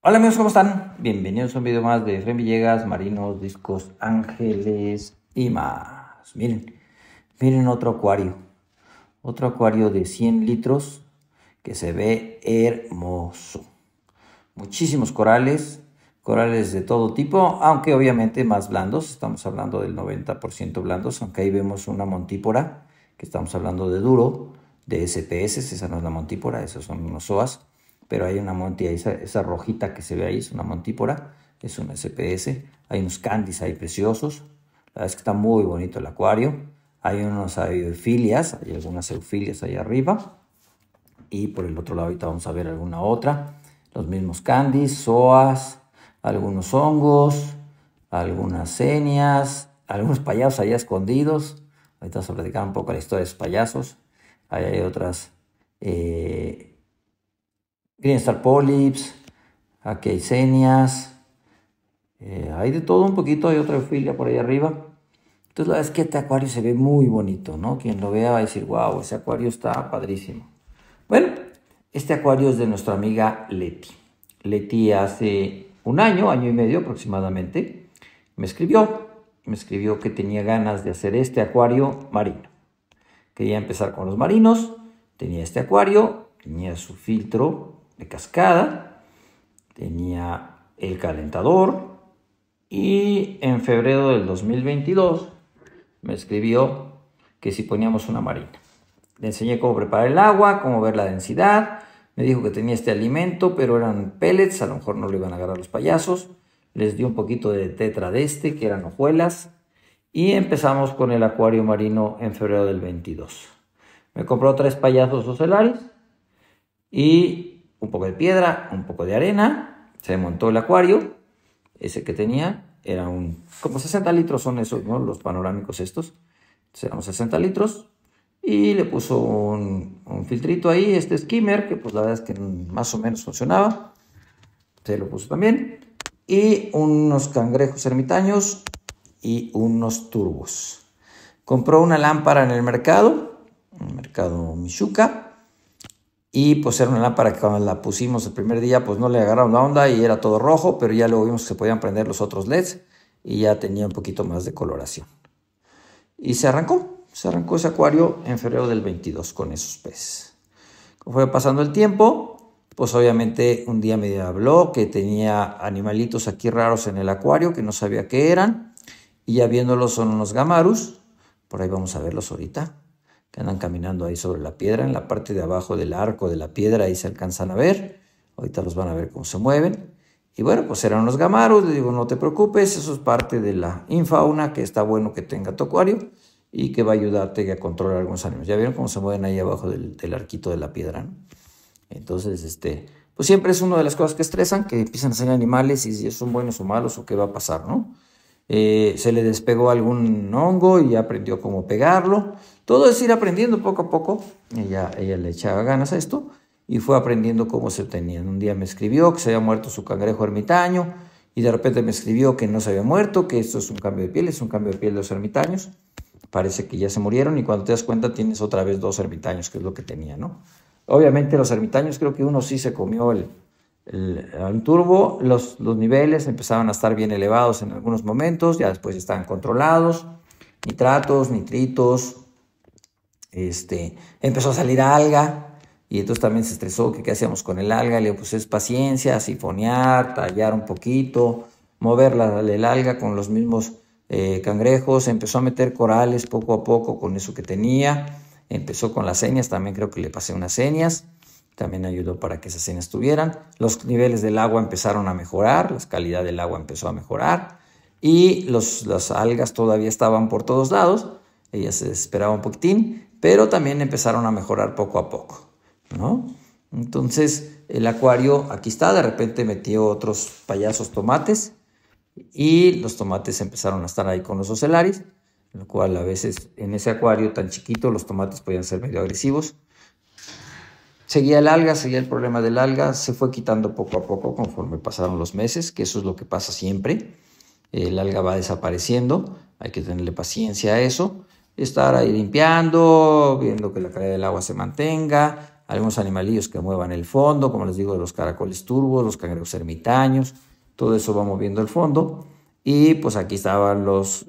Hola amigos, ¿cómo están? Bienvenidos a un video más de Fren Villegas, Marinos, Discos, Ángeles y más. Miren, miren otro acuario. Otro acuario de 100 litros que se ve hermoso. Muchísimos corales, corales de todo tipo, aunque obviamente más blandos. Estamos hablando del 90% blandos, aunque ahí vemos una montípora, que estamos hablando de duro, de SPS, esa no es la montípora, esas son unos Zoas pero hay una monti, esa, esa rojita que se ve ahí es una montípora, es un SPS, hay unos candis ahí preciosos, la verdad es que está muy bonito el acuario, hay unos eufilias, hay algunas eufilias ahí arriba, y por el otro lado ahorita vamos a ver alguna otra, los mismos candis, soas, algunos hongos, algunas señas, algunos payasos ahí escondidos, ahorita vamos a platicar un poco la historia de esos payasos, ahí hay otras... Eh, Green Star Polyps, hay eh, hay de todo un poquito, hay otra filia por ahí arriba. Entonces la verdad es que este acuario se ve muy bonito, ¿no? Quien lo vea va a decir, wow, ese acuario está padrísimo. Bueno, este acuario es de nuestra amiga Leti. Leti hace un año, año y medio aproximadamente, me escribió, me escribió que tenía ganas de hacer este acuario marino. Quería empezar con los marinos, tenía este acuario, tenía su filtro, de cascada, tenía el calentador y en febrero del 2022 me escribió que si poníamos una marina. Le enseñé cómo preparar el agua, cómo ver la densidad. Me dijo que tenía este alimento, pero eran pellets, a lo mejor no le iban a agarrar los payasos. Les di un poquito de tetra de este, que eran hojuelas. Y empezamos con el acuario marino en febrero del 22. Me compró tres payasos ocelares y un poco de piedra, un poco de arena, se montó el acuario, ese que tenía era un, como 60 litros son esos, ¿no? Los panorámicos estos, serán eran 60 litros y le puso un, un, filtrito ahí, este skimmer, que pues la verdad es que más o menos funcionaba, se lo puso también, y unos cangrejos ermitaños y unos turbos. Compró una lámpara en el mercado, en el mercado Michuca, y pues era una lámpara que cuando la pusimos el primer día, pues no le agarraron la onda y era todo rojo, pero ya luego vimos que se podían prender los otros LEDs y ya tenía un poquito más de coloración. Y se arrancó, se arrancó ese acuario en febrero del 22 con esos peces. Como fue pasando el tiempo, pues obviamente un día me habló que tenía animalitos aquí raros en el acuario que no sabía qué eran. Y ya viéndolos son unos gamarus, por ahí vamos a verlos ahorita que andan caminando ahí sobre la piedra, en la parte de abajo del arco de la piedra, ahí se alcanzan a ver. Ahorita los van a ver cómo se mueven. Y bueno, pues eran los gamaros, les digo, no te preocupes, eso es parte de la infauna, que está bueno que tenga tu acuario y que va a ayudarte a controlar algunos animales Ya vieron cómo se mueven ahí abajo del, del arquito de la piedra, ¿no? Entonces, este, pues siempre es una de las cosas que estresan, que empiezan a ser animales y si son buenos o malos o qué va a pasar, ¿no? Eh, se le despegó algún hongo y aprendió cómo pegarlo. Todo es ir aprendiendo poco a poco. Ella, ella le echaba ganas a esto y fue aprendiendo cómo se tenía, Un día me escribió que se había muerto su cangrejo ermitaño y de repente me escribió que no se había muerto, que esto es un cambio de piel, es un cambio de piel de los ermitaños. Parece que ya se murieron y cuando te das cuenta tienes otra vez dos ermitaños, que es lo que tenía, ¿no? Obviamente los ermitaños creo que uno sí se comió el, el turbo, los, niveles empezaban a estar bien elevados en algunos momentos, ya después estaban controlados, nitratos, nitritos, este, empezó a salir alga, y entonces también se estresó que qué hacíamos con el alga, le digo, pues es paciencia, sifonear, tallar un poquito, mover el alga con los mismos eh, cangrejos, empezó a meter corales poco a poco con eso que tenía, empezó con las señas, también creo que le pasé unas señas, también ayudó para que esas cenas estuvieran. Los niveles del agua empezaron a mejorar, la calidad del agua empezó a mejorar y las algas todavía estaban por todos lados, ellas se esperaban un poquitín, pero también empezaron a mejorar poco a poco, ¿no? Entonces el acuario aquí está, de repente metió otros payasos tomates y los tomates empezaron a estar ahí con los ocelaris, lo cual a veces en ese acuario tan chiquito los tomates podían ser medio agresivos, Seguía el alga, seguía el problema del alga, se fue quitando poco a poco conforme pasaron los meses, que eso es lo que pasa siempre. El alga va desapareciendo, hay que tenerle paciencia a eso, estar ahí limpiando, viendo que la calidad del agua se mantenga, algunos animalillos que muevan el fondo, como les digo, los caracoles turbos, los cangrejos ermitaños, todo eso va moviendo el fondo. Y pues aquí estaban los,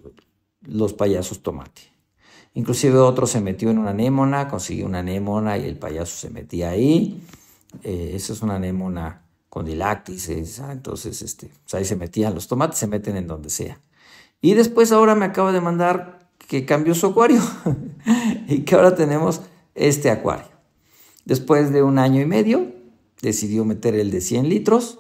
los payasos tomate. Inclusive otro se metió en una anémona, consiguió una anémona y el payaso se metía ahí. Eh, esa es una anémona con diláctis, ah, entonces este, pues ahí se metían los tomates, se meten en donde sea. Y después ahora me acaba de mandar que cambió su acuario y que ahora tenemos este acuario. Después de un año y medio decidió meter el de 100 litros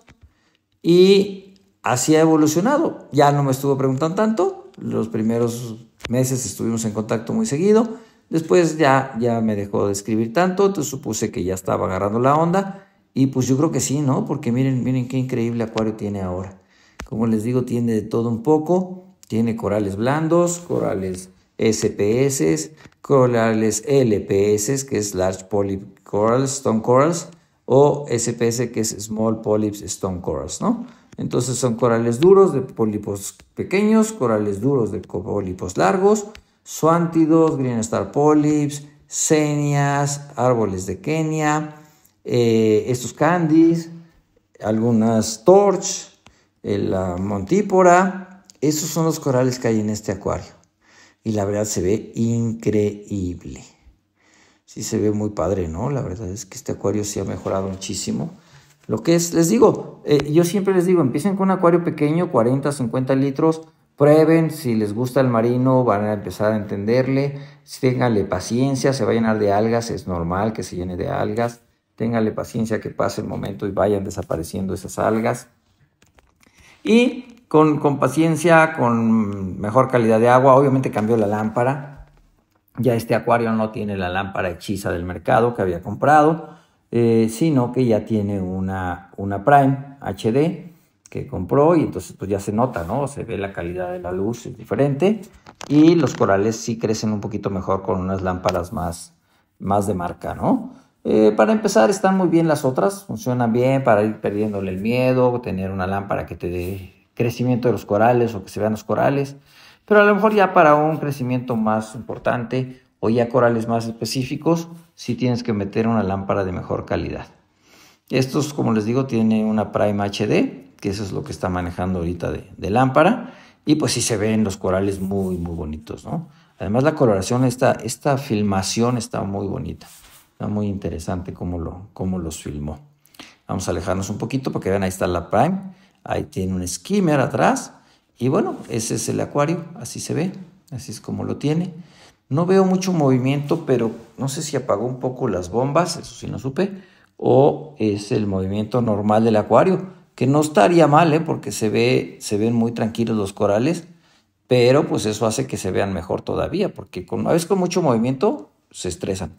y así ha evolucionado. Ya no me estuvo preguntando tanto. Los primeros meses estuvimos en contacto muy seguido. Después ya, ya me dejó de escribir tanto, entonces supuse que ya estaba agarrando la onda. Y pues yo creo que sí, ¿no? Porque miren, miren qué increíble acuario tiene ahora. Como les digo, tiene de todo un poco. Tiene corales blandos, corales SPS, corales LPS, que es Large Polyp Corals, Stone Corals, o SPS, que es Small Polyps Stone Corals, ¿no? Entonces son corales duros de pólipos pequeños, corales duros de pólipos largos, suántidos, green star polyps, senias, árboles de Kenia, eh, estos candies, algunas torch, eh, la montípora. Esos son los corales que hay en este acuario. Y la verdad se ve increíble. Sí se ve muy padre, ¿no? La verdad es que este acuario se sí ha mejorado muchísimo. Lo que es, les digo, eh, yo siempre les digo, empiecen con un acuario pequeño, 40, 50 litros, prueben, si les gusta el marino van a empezar a entenderle, ténganle paciencia, se va a llenar de algas, es normal que se llene de algas, ténganle paciencia que pase el momento y vayan desapareciendo esas algas. Y con, con paciencia, con mejor calidad de agua, obviamente cambió la lámpara, ya este acuario no tiene la lámpara hechiza del mercado que había comprado, eh, sino que ya tiene una, una Prime HD que compró y entonces pues ya se nota, ¿no? Se ve la calidad de la luz, es diferente y los corales sí crecen un poquito mejor con unas lámparas más, más de marca, ¿no? Eh, para empezar están muy bien las otras, funcionan bien para ir perdiéndole el miedo, tener una lámpara que te dé crecimiento de los corales o que se vean los corales, pero a lo mejor ya para un crecimiento más importante o ya corales más específicos, si sí tienes que meter una lámpara de mejor calidad. Estos, como les digo, tienen una Prime HD, que eso es lo que está manejando ahorita de, lámpara, y pues sí se ven los corales muy, muy bonitos, ¿no? Además la coloración, esta, esta filmación está muy bonita, está muy interesante cómo, lo, cómo los filmó. Vamos a alejarnos un poquito porque, que vean, ahí está la Prime, ahí tiene un skimmer atrás, y bueno, ese es el acuario, así se ve, así es como lo tiene. No veo mucho movimiento, pero no sé si apagó un poco las bombas, eso sí no supe, o es el movimiento normal del acuario, que no estaría mal, ¿eh? porque se, ve, se ven muy tranquilos los corales, pero pues eso hace que se vean mejor todavía, porque con, a veces con mucho movimiento se estresan.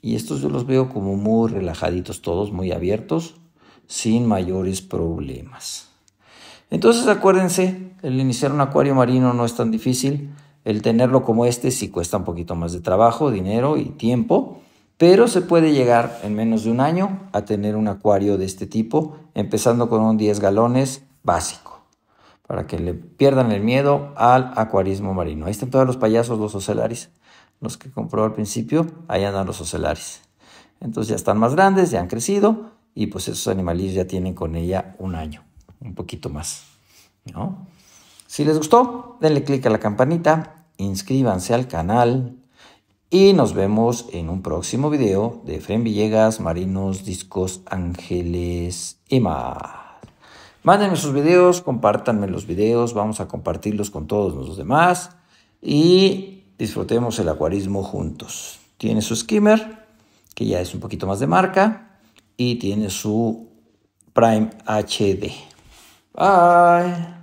Y estos yo los veo como muy relajaditos todos, muy abiertos, sin mayores problemas. Entonces acuérdense, el iniciar un acuario marino no es tan difícil. El tenerlo como este sí cuesta un poquito más de trabajo, dinero y tiempo, pero se puede llegar en menos de un año a tener un acuario de este tipo, empezando con un 10 galones básico, para que le pierdan el miedo al acuarismo marino. Ahí están todos los payasos, los ocelaris, los que compró al principio, ahí andan los ocelaris. Entonces ya están más grandes, ya han crecido y pues esos animalitos ya tienen con ella un año, un poquito más, Si les gustó, denle clic a la campanita, inscríbanse al canal y nos vemos en un próximo video de Fren Villegas, Marinos, Discos, Ángeles y más. Mándenme sus videos, compártanme los videos, vamos a compartirlos con todos los demás y disfrutemos el acuarismo juntos. Tiene su skimmer, que ya es un poquito más de marca, y tiene su Prime HD. Bye.